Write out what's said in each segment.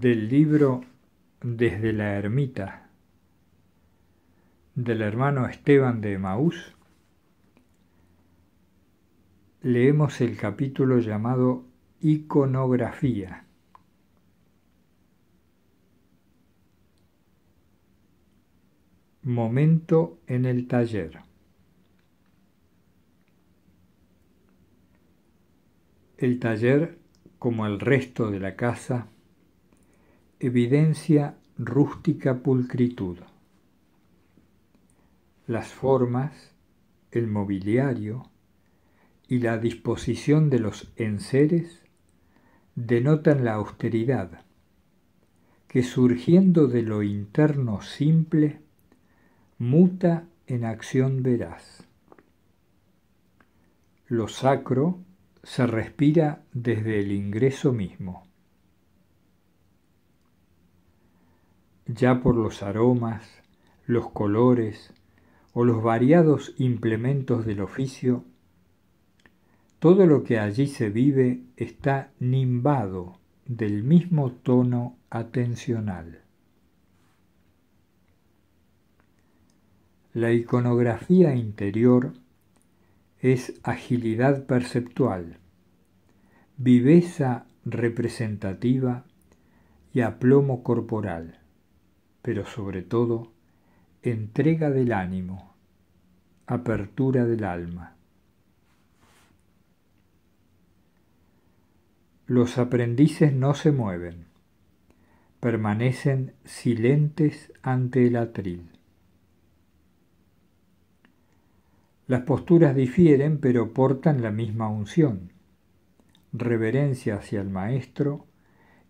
del libro Desde la ermita del hermano Esteban de Maús, leemos el capítulo llamado Iconografía. Momento en el taller. El taller, como el resto de la casa, evidencia rústica pulcritud. Las formas, el mobiliario y la disposición de los enseres denotan la austeridad, que surgiendo de lo interno simple, muta en acción veraz. Lo sacro se respira desde el ingreso mismo. ya por los aromas, los colores o los variados implementos del oficio, todo lo que allí se vive está nimbado del mismo tono atencional. La iconografía interior es agilidad perceptual, viveza representativa y aplomo corporal pero sobre todo entrega del ánimo, apertura del alma. Los aprendices no se mueven, permanecen silentes ante el atril. Las posturas difieren pero portan la misma unción, reverencia hacia el maestro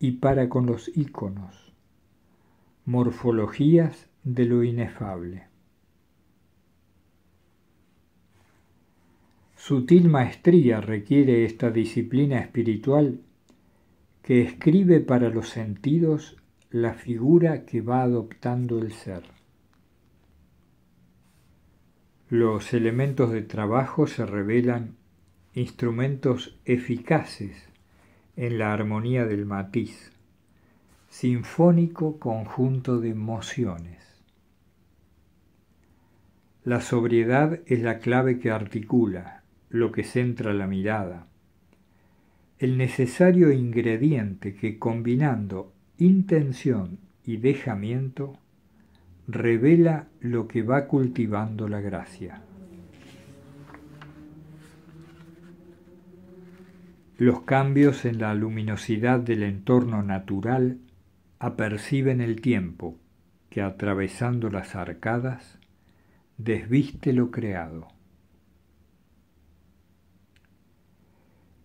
y para con los íconos Morfologías de lo inefable. Sutil maestría requiere esta disciplina espiritual que escribe para los sentidos la figura que va adoptando el ser. Los elementos de trabajo se revelan instrumentos eficaces en la armonía del matiz sinfónico conjunto de emociones. La sobriedad es la clave que articula, lo que centra la mirada, el necesario ingrediente que combinando intención y dejamiento revela lo que va cultivando la gracia. Los cambios en la luminosidad del entorno natural aperciben el tiempo que atravesando las arcadas desviste lo creado.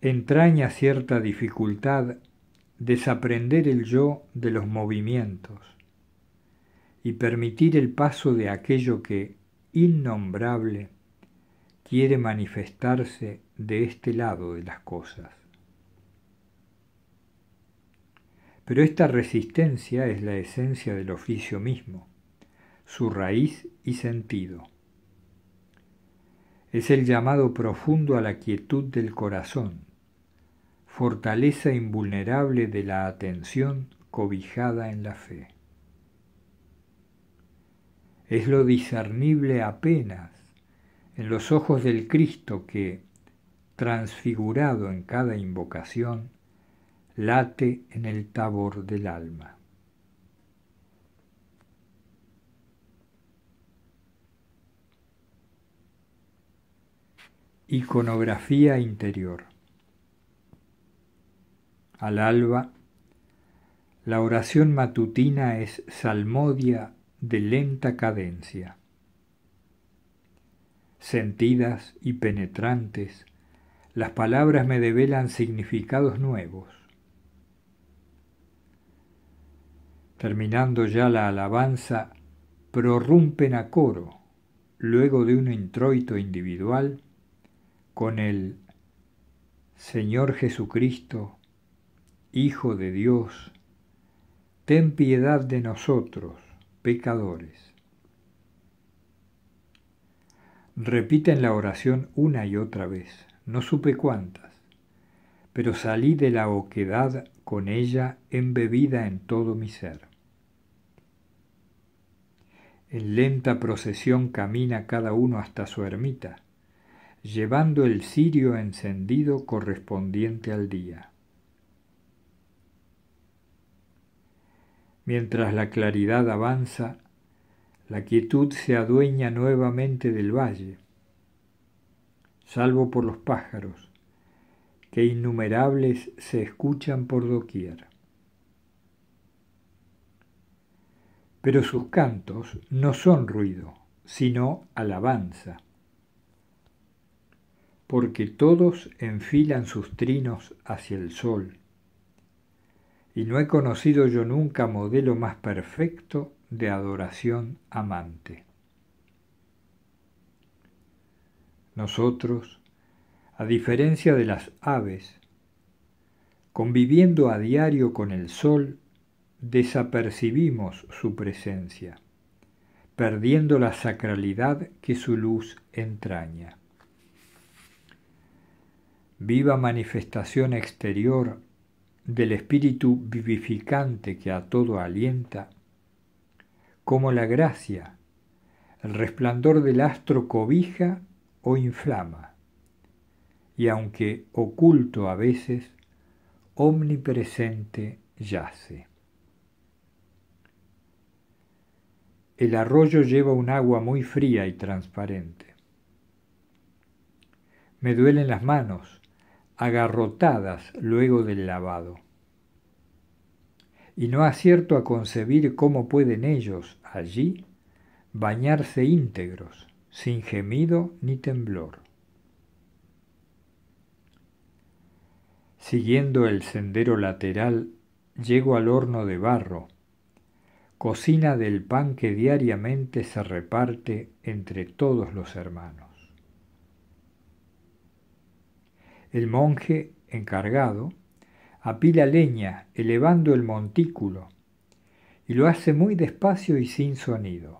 Entraña cierta dificultad desaprender el yo de los movimientos y permitir el paso de aquello que, innombrable, quiere manifestarse de este lado de las cosas. Pero esta resistencia es la esencia del oficio mismo, su raíz y sentido. Es el llamado profundo a la quietud del corazón, fortaleza invulnerable de la atención cobijada en la fe. Es lo discernible apenas en los ojos del Cristo que, transfigurado en cada invocación, late en el tabor del alma. Iconografía interior. Al alba, la oración matutina es salmodia de lenta cadencia. Sentidas y penetrantes, las palabras me develan significados nuevos Terminando ya la alabanza, prorrumpen a coro, luego de un introito individual, con el Señor Jesucristo, Hijo de Dios, ten piedad de nosotros, pecadores. Repiten la oración una y otra vez, no supe cuántas, pero salí de la oquedad con ella embebida en todo mi ser. En lenta procesión camina cada uno hasta su ermita, llevando el cirio encendido correspondiente al día. Mientras la claridad avanza, la quietud se adueña nuevamente del valle, salvo por los pájaros, que innumerables se escuchan por doquier. Pero sus cantos no son ruido, sino alabanza, porque todos enfilan sus trinos hacia el sol, y no he conocido yo nunca modelo más perfecto de adoración amante. Nosotros, a diferencia de las aves, conviviendo a diario con el sol, desapercibimos su presencia, perdiendo la sacralidad que su luz entraña. Viva manifestación exterior del espíritu vivificante que a todo alienta, como la gracia, el resplandor del astro cobija o inflama y aunque oculto a veces, omnipresente yace. El arroyo lleva un agua muy fría y transparente. Me duelen las manos, agarrotadas luego del lavado. Y no acierto a concebir cómo pueden ellos, allí, bañarse íntegros, sin gemido ni temblor. Siguiendo el sendero lateral, llego al horno de barro, cocina del pan que diariamente se reparte entre todos los hermanos. El monje encargado apila leña elevando el montículo y lo hace muy despacio y sin sonido.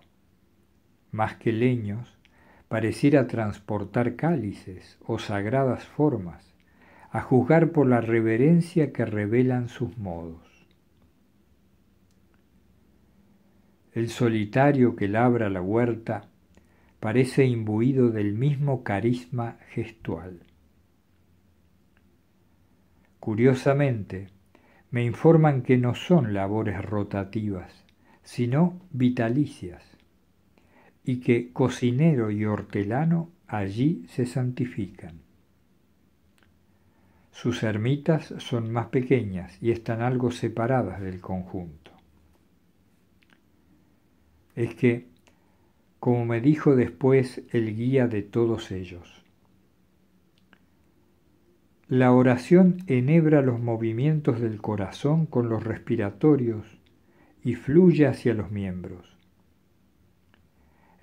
Más que leños, pareciera transportar cálices o sagradas formas a juzgar por la reverencia que revelan sus modos. El solitario que labra la huerta parece imbuido del mismo carisma gestual. Curiosamente, me informan que no son labores rotativas, sino vitalicias, y que cocinero y hortelano allí se santifican. Sus ermitas son más pequeñas y están algo separadas del conjunto. Es que, como me dijo después el guía de todos ellos, la oración enhebra los movimientos del corazón con los respiratorios y fluye hacia los miembros.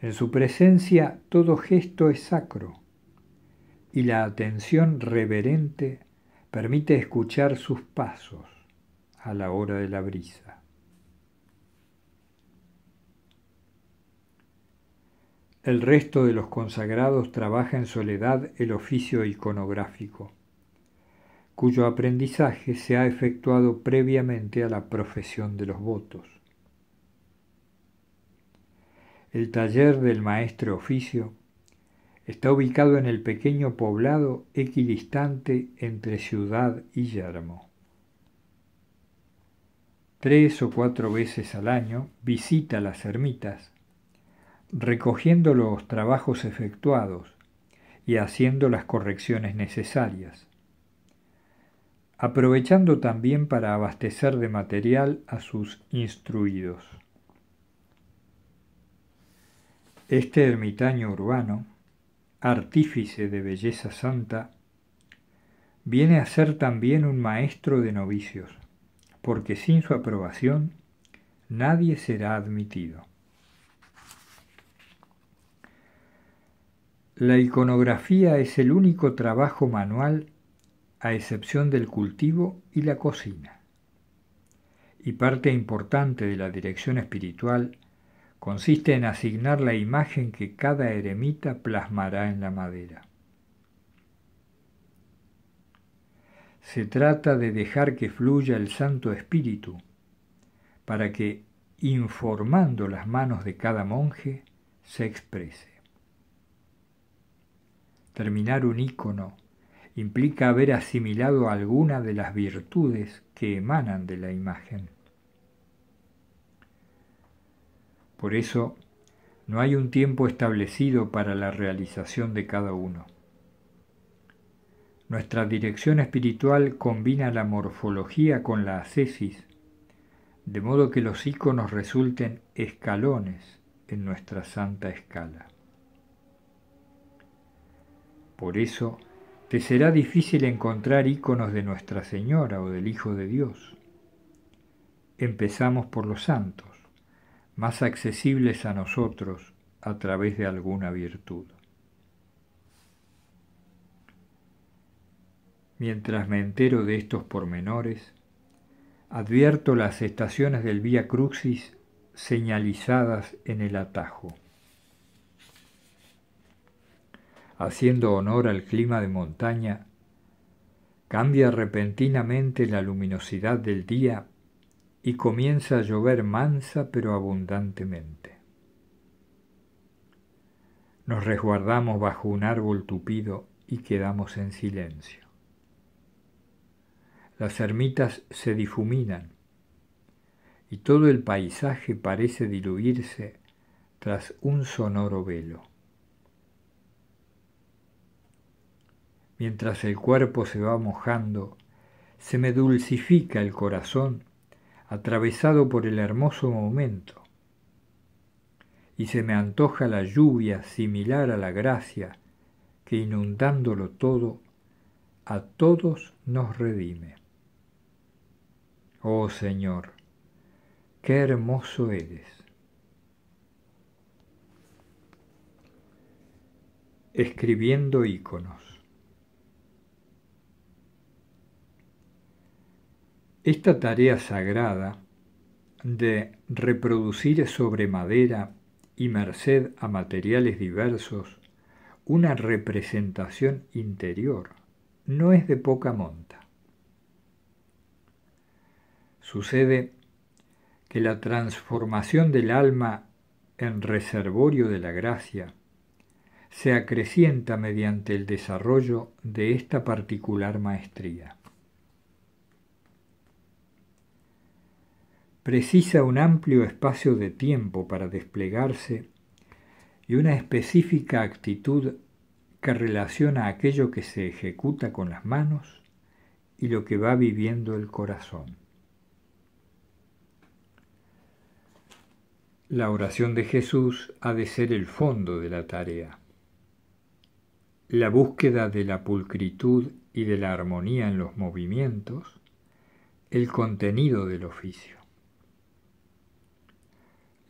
En su presencia todo gesto es sacro y la atención reverente Permite escuchar sus pasos a la hora de la brisa. El resto de los consagrados trabaja en soledad el oficio iconográfico, cuyo aprendizaje se ha efectuado previamente a la profesión de los votos. El taller del maestro oficio Está ubicado en el pequeño poblado equidistante entre ciudad y yermo. Tres o cuatro veces al año visita las ermitas, recogiendo los trabajos efectuados y haciendo las correcciones necesarias, aprovechando también para abastecer de material a sus instruidos. Este ermitaño urbano artífice de belleza santa, viene a ser también un maestro de novicios, porque sin su aprobación nadie será admitido. La iconografía es el único trabajo manual a excepción del cultivo y la cocina, y parte importante de la dirección espiritual consiste en asignar la imagen que cada eremita plasmará en la madera. Se trata de dejar que fluya el Santo Espíritu, para que, informando las manos de cada monje, se exprese. Terminar un ícono implica haber asimilado alguna de las virtudes que emanan de la imagen. Por eso, no hay un tiempo establecido para la realización de cada uno. Nuestra dirección espiritual combina la morfología con la ascesis, de modo que los iconos resulten escalones en nuestra santa escala. Por eso, te será difícil encontrar iconos de Nuestra Señora o del Hijo de Dios. Empezamos por los santos más accesibles a nosotros a través de alguna virtud. Mientras me entero de estos pormenores, advierto las estaciones del Vía Crucis señalizadas en el atajo. Haciendo honor al clima de montaña, cambia repentinamente la luminosidad del día y comienza a llover mansa pero abundantemente. Nos resguardamos bajo un árbol tupido y quedamos en silencio. Las ermitas se difuminan y todo el paisaje parece diluirse tras un sonoro velo. Mientras el cuerpo se va mojando, se me dulcifica el corazón atravesado por el hermoso momento. Y se me antoja la lluvia similar a la gracia que inundándolo todo, a todos nos redime. Oh Señor, qué hermoso eres. Escribiendo íconos. Esta tarea sagrada de reproducir sobre madera y merced a materiales diversos una representación interior no es de poca monta. Sucede que la transformación del alma en reservorio de la gracia se acrecienta mediante el desarrollo de esta particular maestría. precisa un amplio espacio de tiempo para desplegarse y una específica actitud que relaciona aquello que se ejecuta con las manos y lo que va viviendo el corazón. La oración de Jesús ha de ser el fondo de la tarea. La búsqueda de la pulcritud y de la armonía en los movimientos, el contenido del oficio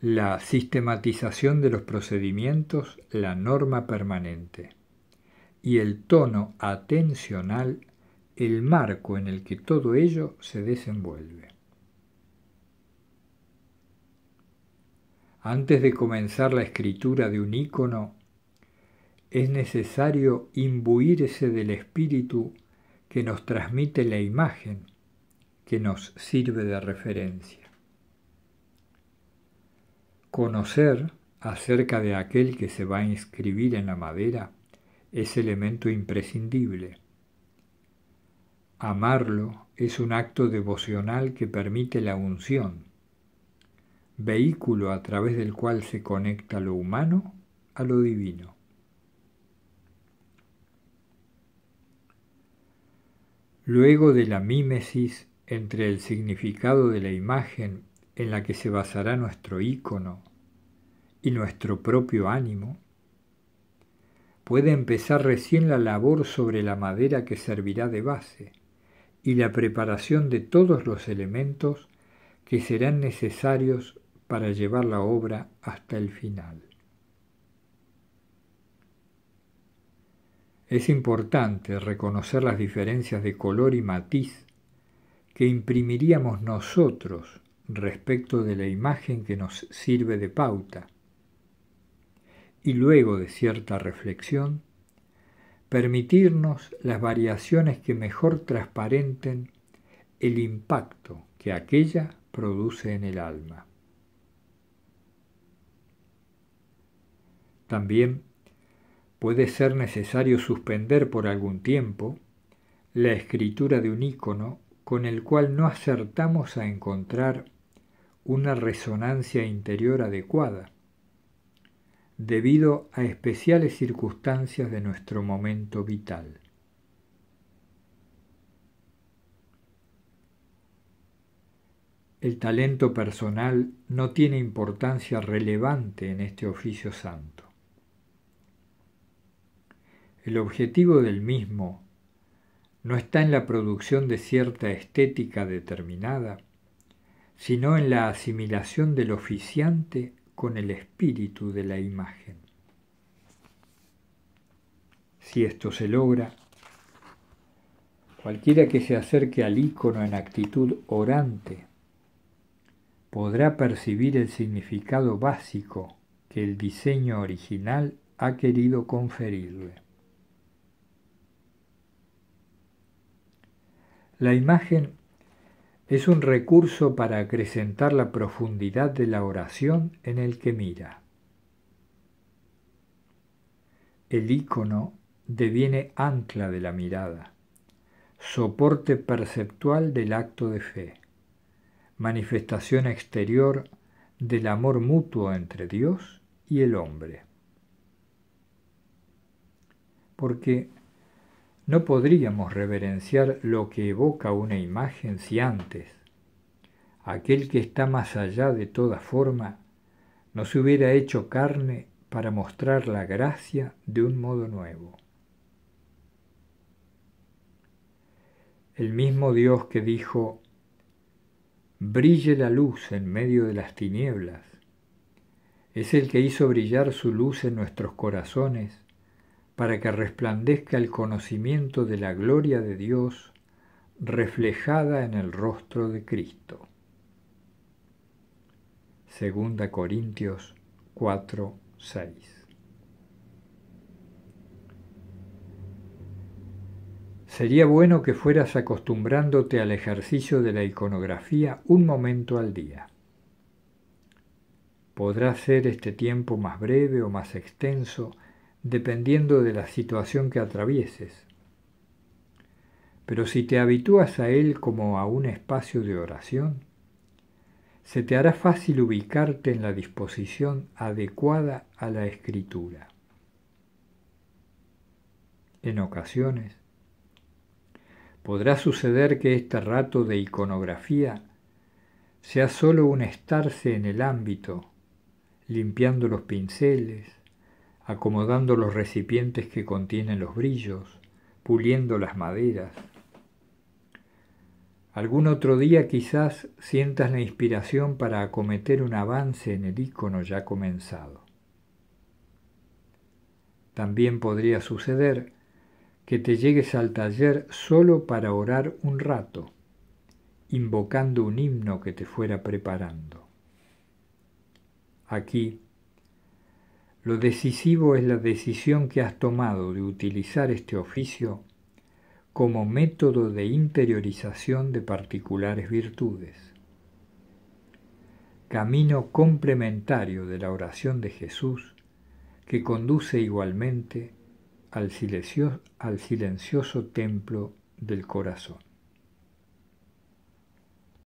la sistematización de los procedimientos la norma permanente y el tono atencional el marco en el que todo ello se desenvuelve. Antes de comenzar la escritura de un ícono, es necesario imbuirse del espíritu que nos transmite la imagen que nos sirve de referencia. Conocer acerca de aquel que se va a inscribir en la madera es elemento imprescindible. Amarlo es un acto devocional que permite la unción, vehículo a través del cual se conecta lo humano a lo divino. Luego de la mímesis entre el significado de la imagen en la que se basará nuestro ícono y nuestro propio ánimo, puede empezar recién la labor sobre la madera que servirá de base y la preparación de todos los elementos que serán necesarios para llevar la obra hasta el final. Es importante reconocer las diferencias de color y matiz que imprimiríamos nosotros respecto de la imagen que nos sirve de pauta y luego de cierta reflexión, permitirnos las variaciones que mejor transparenten el impacto que aquella produce en el alma. También puede ser necesario suspender por algún tiempo la escritura de un ícono con el cual no acertamos a encontrar una resonancia interior adecuada, debido a especiales circunstancias de nuestro momento vital. El talento personal no tiene importancia relevante en este oficio santo. El objetivo del mismo no está en la producción de cierta estética determinada, sino en la asimilación del oficiante con el espíritu de la imagen. Si esto se logra, cualquiera que se acerque al ícono en actitud orante podrá percibir el significado básico que el diseño original ha querido conferirle. La imagen es un recurso para acrecentar la profundidad de la oración en el que mira. El ícono deviene ancla de la mirada, soporte perceptual del acto de fe, manifestación exterior del amor mutuo entre Dios y el hombre. Porque no podríamos reverenciar lo que evoca una imagen si antes aquel que está más allá de toda forma, no se hubiera hecho carne para mostrar la gracia de un modo nuevo. El mismo Dios que dijo, brille la luz en medio de las tinieblas, es el que hizo brillar su luz en nuestros corazones para que resplandezca el conocimiento de la gloria de Dios reflejada en el rostro de Cristo. Segunda Corintios 4, 6. Sería bueno que fueras acostumbrándote al ejercicio de la iconografía un momento al día. Podrá ser este tiempo más breve o más extenso, dependiendo de la situación que atravieses. Pero si te habitúas a Él como a un espacio de oración, se te hará fácil ubicarte en la disposición adecuada a la escritura. En ocasiones, podrá suceder que este rato de iconografía sea solo un estarse en el ámbito, limpiando los pinceles, acomodando los recipientes que contienen los brillos, puliendo las maderas. Algún otro día quizás sientas la inspiración para acometer un avance en el icono ya comenzado. También podría suceder que te llegues al taller solo para orar un rato, invocando un himno que te fuera preparando. Aquí lo decisivo es la decisión que has tomado de utilizar este oficio como método de interiorización de particulares virtudes. Camino complementario de la oración de Jesús que conduce igualmente al silencioso, al silencioso templo del corazón.